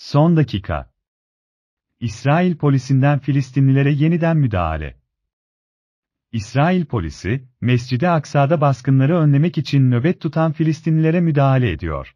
Son dakika. İsrail polisinden Filistinlilere yeniden müdahale. İsrail polisi, Mescid-i Aksa'da baskınları önlemek için nöbet tutan Filistinlilere müdahale ediyor.